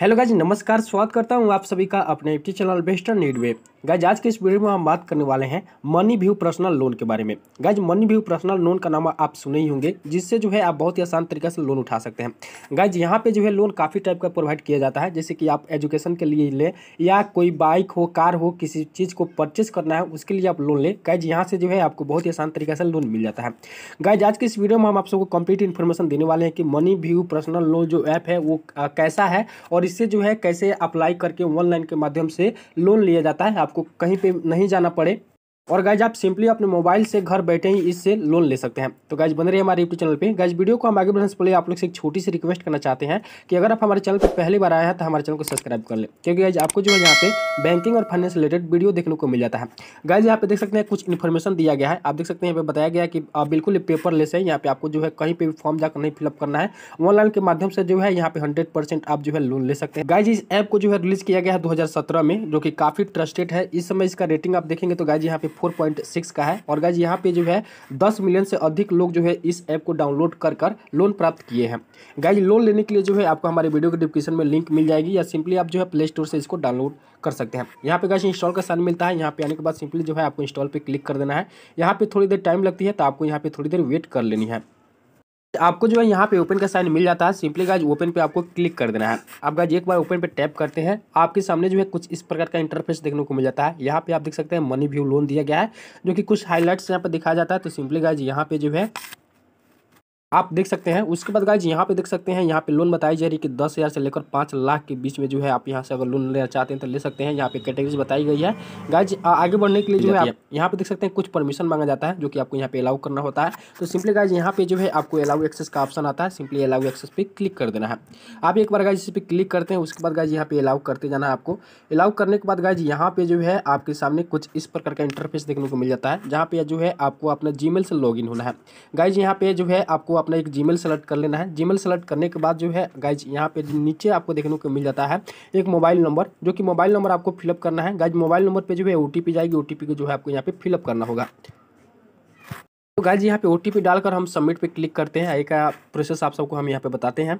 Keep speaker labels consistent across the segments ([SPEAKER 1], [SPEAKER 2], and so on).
[SPEAKER 1] hello guys नमस्कार स्वागत करता हूँ आप सभी का अपने यूट्यूब चैनल बेस्टर नीड वे गाइज आज के इस वीडियो में हम बात करने वाले हैं मनी व्यू पर्सनल लोन के बारे में guys Money View personal loan का नाम आप सुने ही होंगे जिससे जो है आप बहुत ही आसान तरीके से लोन उठा सकते हैं गाइज यहाँ पे जो है लोन काफ़ी टाइप का प्रोवाइड किया जाता है जैसे कि आप एजुकेशन के लिए लें या कोई बाइक हो कार हो किसी चीज़ को परचेस करना है उसके लिए आप लोन लें गाइज यहाँ से जो है आपको बहुत ही आसान तरीके से लोन मिल जाता है गाइज आज के इस वीडियो में हम आप सबको कंप्लीट इन्फॉर्मेशन देने वाले हैं कि मनी व्यू पर्सनल लोन जो ऐप है वो कैसा है और और इससे जो है कैसे अप्लाई करके ऑनलाइन के माध्यम से लोन लिया जाता है आपको कहीं पर नहीं जाना पड़े और गाइज आप सिंपली अपने मोबाइल से घर बैठे ही इससे लोन ले सकते हैं तो गाइज बन रही है हमारे यूट्यूब चैनल पे गाइज वीडियो को हम आगे बढ़ने से पहले आप लोग से एक छोटी सी रिक्वेस्ट करना चाहते हैं कि अगर आप हमारे चैनल पर पहली बार आए हैं तो हमारे चैनल को सब्सक्राइब कर ले क्योंकि गाइज आपको जो है यहाँ पे बैंकिंग और फाइनेंस रिलेटेड वीडियो देखने को मिल जाता है गाइज यहाँ पे देख सकते हैं कुछ इन्फॉर्मेशन दिया गया है आप देख सकते हैं यहाँ पे बताया गया कि आप बिल्कुल पेपर लेस है यहाँ पे आपको जो है कहीं पर भी फॉर्म जाकर नहीं फिलअप करना है ऑनलाइन के माध्यम से जो है यहाँ पे हंड्रेड आप जो है लोन ले सकते हैं गाइज इस ऐप को जो है रिलीज किया गया है दो में जो कि काफी ट्रस्टेड है इस समय इसका रेटिंग आप देखेंगे तो गाइज यहाँ पे फोर पॉइंट सिक्स का है और गाइज यहाँ पे जो है दस मिलियन से अधिक लोग जो है इस ऐप को डाउनलोड कर कर लोन प्राप्त किए हैं गाइज लोन लेने के लिए जो है आपको हमारे वीडियो के डिस्क्रिप्शन में लिंक मिल जाएगी या सिंपली आप जो है प्ले स्टोर से इसको डाउनलोड कर सकते हैं यहाँ पे गाइज इंस्टॉल का सन मिलता है यहाँ पे आने के बाद सिंपली जो है आपको इंस्टॉल पर क्लिक कर देना है यहाँ पर थोड़ी देर टाइम लगती है तो आपको यहाँ पर थोड़ी देर वेट कर लेनी है आपको जो है यहाँ पे ओपन का साइन मिल जाता है सिंपली गाइज ओपन पे आपको क्लिक कर देना है आप गाइज एक बार ओपन पे टैप करते हैं आपके सामने जो है कुछ इस प्रकार का इंटरफेस देखने को मिल जाता है यहाँ पे आप देख सकते हैं मनी व्यू लोन दिया गया है जो कि कुछ हाईलाइट्स यहाँ पे दिखाया जाता है तो सिंपली गाइज यहाँ पे जो है आप देख सकते हैं उसके बाद गाइज यहाँ पे देख सकते हैं यहाँ पे लोन बताई जा रही है कि दस हज़ार से लेकर पाँच लाख के बीच में जो है आप यहाँ से अगर लोन लेना चाहते हैं तो ले सकते हैं यहाँ पे कैटेगरीज बताई गई है गाइज आगे बढ़ने के लिए जो है आप यहाँ पे देख सकते हैं कुछ परमिशन मांगा जाता है जो कि आपको यहाँ पे अलाउ करना होता है तो सिंपली गाइज यहाँ पे जो है आपको अलाउ एक्सेस का ऑप्शन आता है सिंपली अलाउ एक्सेस पे क्लिक कर देना है आप एक बार गाइज इस पर क्लिक करते हैं उसके बाद गाइज यहाँ पे अलाउ करते जाना है आपको अलाउ करने के बाद गाइज यहाँ पे जो है आपके सामने कुछ इस प्रकार का इंटरफेस देखने को मिल जाता है जहाँ पे जो है आपको अपना जी से लॉग होना है गाइज यहाँ पे जो है आपको अपना एक जीमेल सेलेक्ट कर लेना है जीमेल सेलेक्ट करने के बाद जो है गाइज यहाँ पे नीचे आपको देखने को मिल जाता है एक मोबाइल नंबर जो कि मोबाइल नंबर आपको फिलअप करना है गाइज मोबाइल नंबर पर जो है ओ जाएगी ओ को जो है आपको यहाँ पे फिलअप करना होगा तो गाइज यहाँ पे ओ डालकर हम सबमिट पे क्लिक करते हैं एक प्रोसेस आप सबको हम यहाँ पे बताते हैं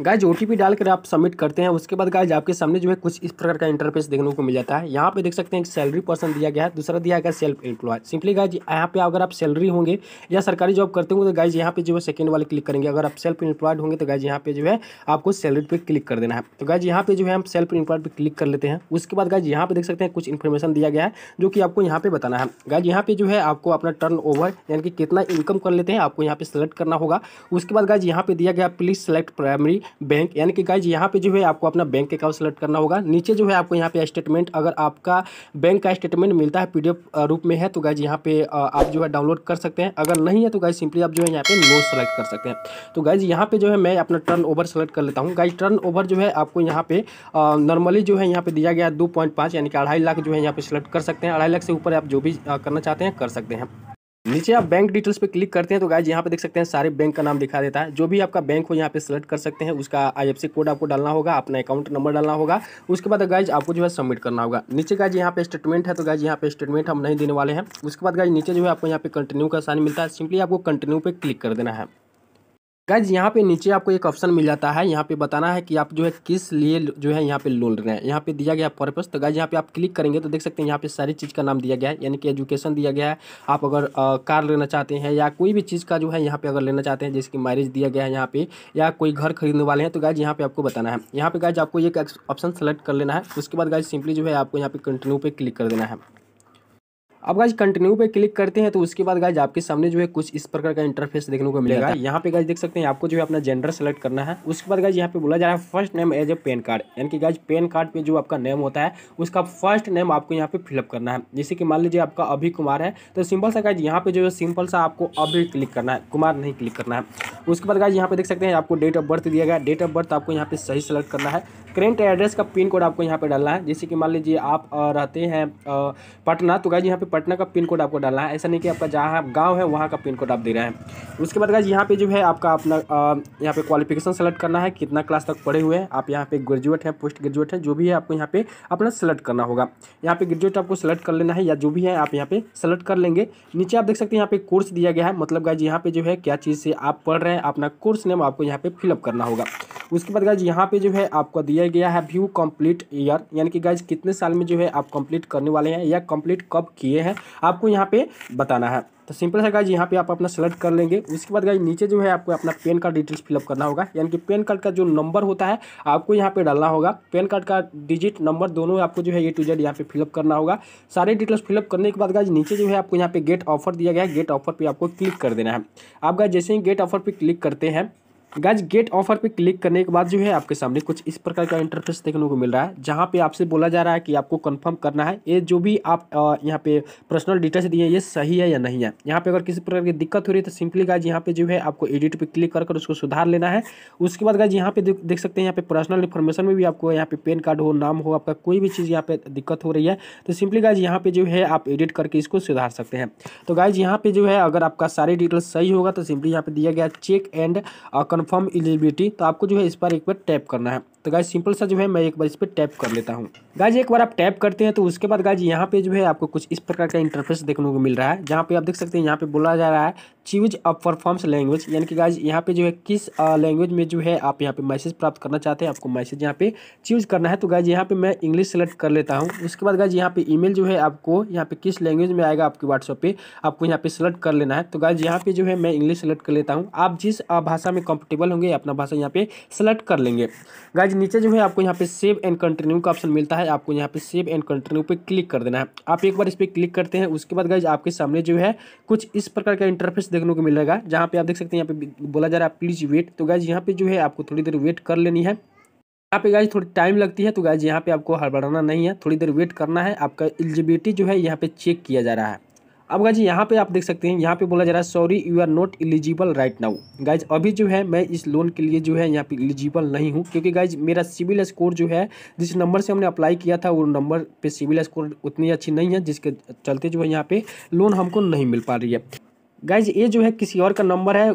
[SPEAKER 1] गाइज ओ डालकर आप सबमिट करते हैं उसके बाद गाइज आपके सामने जो है कुछ इस प्रकार का इंटरफेस देखने को मिल जाता है यहाँ पे देख सकते हैं सैलरी पर्सन दिया गया है दूसरा दिया गया सेल्फ एम्प्लॉय सिंपली गाइज यहाँ पे अगर आप सैलरी होंगे या सरकारी जॉब करते होंगे तो गाइज यहाँ पे जो है सेकंड वाले क्लिक करेंगे अगर आप सेल्फ एम्प्लॉयड होंगे तो गाइज यहाँ पे जो है आपको सैलरी पर क्लिक कर देना है तो गाइज यहाँ पे जो है हम सेल्फ एम्प्लॉयड पर क्लिक कर लेते हैं उसके बाद गाइज यहाँ पे देख सकते हैं कुछ इन्फॉर्मेशन दिया गया है जो कि आपको यहाँ पे बताना है गाइज यहाँ पे जो है आपको अपना टर्न ओवर यानी कि कितना इनकम कर लेते हैं आपको यहाँ पे सेलेक्ट करना होगा उसके बाद गाइज यहाँ पे दिया गया प्लीज सेलेक्ट प्राइमरी बैंक यानी कि गाइज यहाँ पे जो है आपको अपना बैंक अकाउंट सेलेक्ट करना होगा नीचे जो है आपको यहाँ पे स्टेटमेंट अगर आपका बैंक का स्टेटमेंट मिलता है पीडीएफ रूप में है तो गाइज यहाँ पे आप जो है डाउनलोड कर सकते हैं अगर नहीं है तो गाइज सिंपली आप जो है यहाँ पे नो सेलेक्ट कर सकते हैं तो गाइज यहाँ पे जो है मैं अपना टर्न ओवर सेलेक्ट कर लेता हूँ गाइज टर्न ओवर जो है आपको यहाँ पे नॉर्मली जो है यहाँ पे दिया गया दो यानी कि अढ़ाई लाख जो है यहाँ पे सेलेक्ट कर सकते हैं अढ़ाई लाख से ऊपर आप जो भी करना चाहते हैं कर सकते हैं नीचे आप बैंक डिटेल्स पे क्लिक करते हैं तो गाइज यहाँ पे देख सकते हैं सारे बैंक का नाम दिखा देता है जो भी आपका बैंक हो यहाँ पे सेलेक्ट कर सकते हैं उसका आई कोड आपको डालना होगा अपना अकाउंट नंबर डालना होगा उसके बाद गाइज आपको जो है सबमिट करना होगा नीचे गाइज यहाँ पे स्टेटमेंट है तो गाइज यहाँ पे स्टेटमेंट हम नहीं देने वाले हैं उसके बाद गाइज नीचे जो है आपको यहाँ पे कंटिन्यू का साइन मिलता है सिंपली आपको कंटिन्यू पे क्लिक कर देना है गाइज यहाँ पे नीचे आपको एक ऑप्शन मिल जाता है यहाँ पे बताना है कि आप जो है किस लिए जो है यहाँ पे लोन रहे हैं यहाँ पे दिया गया पर्पस तो गाइज यहाँ पे आप क्लिक करेंगे तो देख सकते हैं यहाँ पे सारी चीज़ का नाम दिया गया है यानी कि एजुकेशन दिया गया है आप अगर आ, कार लेना चाहते हैं या कोई भी चीज़ का जो है यहाँ पे अगर लेना चाहते हैं जैसे कि मैरिज दिया गया है यहाँ पे या कोई घर खरीदने वाले हैं तो गाइज यहाँ पे आपको बताना है यहाँ पे गाइज आपको एक ऑप्शन सेलेक्ट कर लेना है उसके बाद गाइज सिंपली जो है आपको यहाँ पे कंटिन्यू पे क्लिक कर देना है अब गाइज कंटिन्यू पे क्लिक करते हैं तो उसके बाद गाइज आपके सामने जो है कुछ इस प्रकार का इंटरफेस देखने को मिलेगा यहाँ पे गाइज देख सकते हैं आपको जो है अपना जेंडर सेलेक्ट करना है उसके बाद गाइज यहाँ पे बोला जा रहा है first name as a PAN card यानी कि गाइज पेन कार्ड पे जो आपका नेम होता है उसका फर्स्ट नेम आपको यहाँ पे फिलअप करना है जैसे कि मान लीजिए आपका अभी कुमार है तो सिंपल सा गाइज यहाँ पे जो है सिंपल सा आपको अभी क्लिक करना है कुमार नहीं क्लिक करना है उसके बाद गाइज यहाँ पे देख सकते हैं आपको डेट ऑफ बर्थ दिया गया डेट ऑफ बर्थ आपको यहाँ पे सही सेलेक्ट करना है करेंट एड्रेस का पिन कोड आपको यहाँ पे डालना है जैसे कि मान लीजिए आप रहते हैं पटना तो गाइज यहाँ पे पटना का पिन कोड आपको डालना है ऐसा नहीं कि आपका जहाँ गाँव है वहाँ का पिन कोड आप दे रहे हैं उसके बाद गाइज यहाँ पे जो है आपका अपना यहाँ पे क्वालिफिकेशन सेलेक्ट करना है कितना क्लास तक पढ़े हुए हैं आप यहाँ पे ग्रेजुएट हैं पोस्ट ग्रेजुएट हैं जो भी है आपको यहाँ पे अपना सेलेक्ट करना होगा यहाँ पे ग्रेजुएट आपको सेलेक्ट कर लेना है या जो भी है आप यहाँ पे सेलेक्ट कर लेंगे नीचे आप देख सकते हैं यहाँ पे कोर्स दिया गया है मतलब गाइज यहाँ पे जो है क्या चीज़ से आप पढ़ रहे हैं अपना कोर्स नेम आपको यहाँ पे फिलअप करना होगा उसके बाद गाइज यहाँ पे जो है आपको दिया गया है व्यू कंप्लीट ईयर यानी कि गाइज कितने साल में जो है आप कंप्लीट करने वाले हैं या कंप्लीट कब किए हैं आपको यहाँ पे बताना है तो सिंपल सा गाइज यहाँ पे आप अपना सेलेक्ट कर लेंगे उसके बाद गाइज नीचे जो है आपको अपना पेन कार्ड डिटेल्स फिलअप करना होगा यानी कि पेन कार्ड का जो नंबर होता है आपको यहाँ पे डालना होगा पेन कार्ड का डिजिट नंबर दोनों आपको जो है ए टू जेड यहाँ पे फिलअप करना होगा सारे डिटेल्स फिलअप करने के बाद गाइज नीचे जो है आपको यहाँ पे गेट ऑफर दिया गया है गेट ऑफर पर आपको क्लिक कर देना है आप गाइज जैसे ही गेट ऑफर पर क्लिक करते हैं गाइज गेट ऑफर पे क्लिक करने के बाद जो है आपके सामने कुछ इस प्रकार का इंटरफेस देखने को मिल रहा है जहाँ पे आपसे बोला जा रहा है कि आपको कंफर्म करना है ये जो भी आप यहाँ पे पर्सनल डिटेल्स दिए ये सही है या नहीं है यहाँ पे अगर किसी प्रकार की दिक्कत हो रही है तो सिंपली गाइज यहाँ पे जो है आपको एडिट पर क्लिक कर कर उसको सुधार लेना है उसके बाद गाइज यहाँ पे देख सकते हैं यहाँ पे पर्सनल इन्फॉर्मेशन में भी आपको यहाँ पे पेन कार्ड हो नाम हो आपका कोई भी चीज़ यहाँ पे दिक्कत हो रही है तो सिंपली गाइज यहाँ पे जो है आप एडिट करके इसको सुधार सकते हैं तो गाइज यहाँ पे जो है अगर आपका सारी डिटेल्स सही होगा तो सिंपली यहाँ पे दिया गया चेक एंड कन्फर्म एलिजिबिलिटी तो आपको जो है इस पर एक बार टैप करना है तो गाय सिंपल सा जो है मैं एक बार इस पर टैप कर लेता हूँ गाय एक बार आप टैप करते हैं तो उसके बाद गाइज यहाँ पे जो है आपको कुछ इस प्रकार का इंटरफेस देखने को मिल रहा है जहाँ पे आप देख सकते हैं यहाँ पे बोला जा रहा है चूज अ परफॉर्म्स लैंग्वेज यानी कि गाइज यहाँ पे जो है किस लैंग्वेज में जो है आप यहाँ पे मैसेज प्राप्त करना चाहते हैं आपको मैसेज यहाँ पे चूज करना है तो गाइज यहाँ पे मैं इंग्लिश सेलेक्ट कर लेता हूँ उसके बाद गाइज यहाँ पे ईमेल जो है आपको यहाँ पे किस लैंग्वेज में आएगा आपके व्हाट्सअप पे आपको यहाँ पे सेलेक्ट कर लेना है तो गाइज यहाँ पे जो है मैं इंग्लिश सेलेक्ट कर लेता हूँ आप जिस भाषा में कंफर्टेबल होंगे अपना भाषा यहाँ पे सेलेक्ट कर लेंगे गाइज नीचे जो है आपको यहाँ पे सेव एंड कंटिन्यू का ऑप्शन मिलता है आपको यहाँ पे सेव एंड कंटिन्यू पर क्लिक कर देना है आप एक बार इस पर क्लिक करते हैं उसके बाद गाइज आपके सामने जो है कुछ इस प्रकार का इंटरफेस देखने को मिलेगा जहाँ पे आप देख सकते हैं यहाँ पे बोला जा रहा है प्लीज वेट तो गाइज यहाँ पे जो है आपको थोड़ी देर वेट कर लेनी है यहाँ पे गाइज थोड़ी टाइम लगती है तो गाइज यहाँ पे आपको हड़बड़ाना नहीं है थोड़ी देर वेट करना है आपका एलिजिबिलिटी जो है यहाँ पे चेक किया जा रहा है अब गाइज यहाँ पे आप देख सकते हैं यहाँ पे बोला जा रहा है sorry you are not eligible right now guys अभी जो है मैं इस लोन के लिए जो है यहाँ पे एलिजिबल नहीं हूँ क्योंकि गाइज मेरा सिविल स्कोर जो है जिस नंबर से हमने अप्लाई किया था वो नंबर पे सिविल स्कोर उतनी अच्छी नहीं है जिसके चलते जो है यहाँ पे लोन हमको नहीं मिल पा रही है गाइज ये जो है किसी और का नंबर है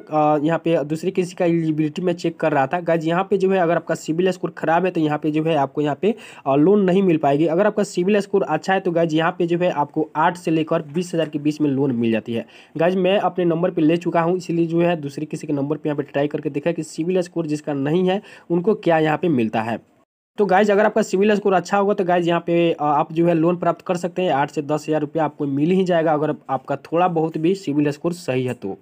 [SPEAKER 1] यहाँ पे दूसरी किसी का एलिजिबिलिटी में चेक कर रहा था गाइज यहाँ पे जो है अगर आपका सिविल स्कोर खराब है तो यहाँ पे जो है आपको यहाँ पे लोन नहीं मिल पाएगी अगर आपका सिविल स्कोर अच्छा है तो गाइज यहाँ पे जो है आपको आठ से लेकर बीस हज़ार के बीच में लोन मिल जाती है गाइज मैं अपने नंबर पर ले चुका हूँ इसलिए जो है दूसरी किसी के नंबर पर यहाँ पर ट्राई करके देखा कि सिविल स्कोर जिसका नहीं है उनको क्या यहाँ पर मिलता है तो गाइज अगर आपका सिविल स्कोर अच्छा होगा तो गाइज यहाँ पे आप जो है लोन प्राप्त कर सकते हैं आठ से दस हज़ार रुपया आपको मिल ही जाएगा अगर आपका थोड़ा बहुत भी सिविल स्कोर सही है तो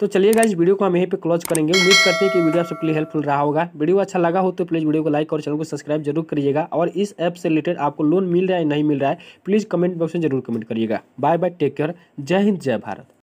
[SPEAKER 1] तो चलिए गाइज वीडियो को हम यहीं पे क्लोज करेंगे उम्मीद करते हैं कि वीडियो आप सबके लिए हेल्पफुल रहा होगा वीडियो अच्छा लगा हो तो प्लीज़ वीडियो को लाइक और चैनल को सब्सक्राइब जरूर करिएगा और इस ऐप से रिलेटेड आपको लोन मिल रहा है नहीं मिल रहा है प्लीज़ कमेंट बॉक्स में जरूर कमेंट करिएगा बाय बाय टेक केयर जय हिंद जय भारत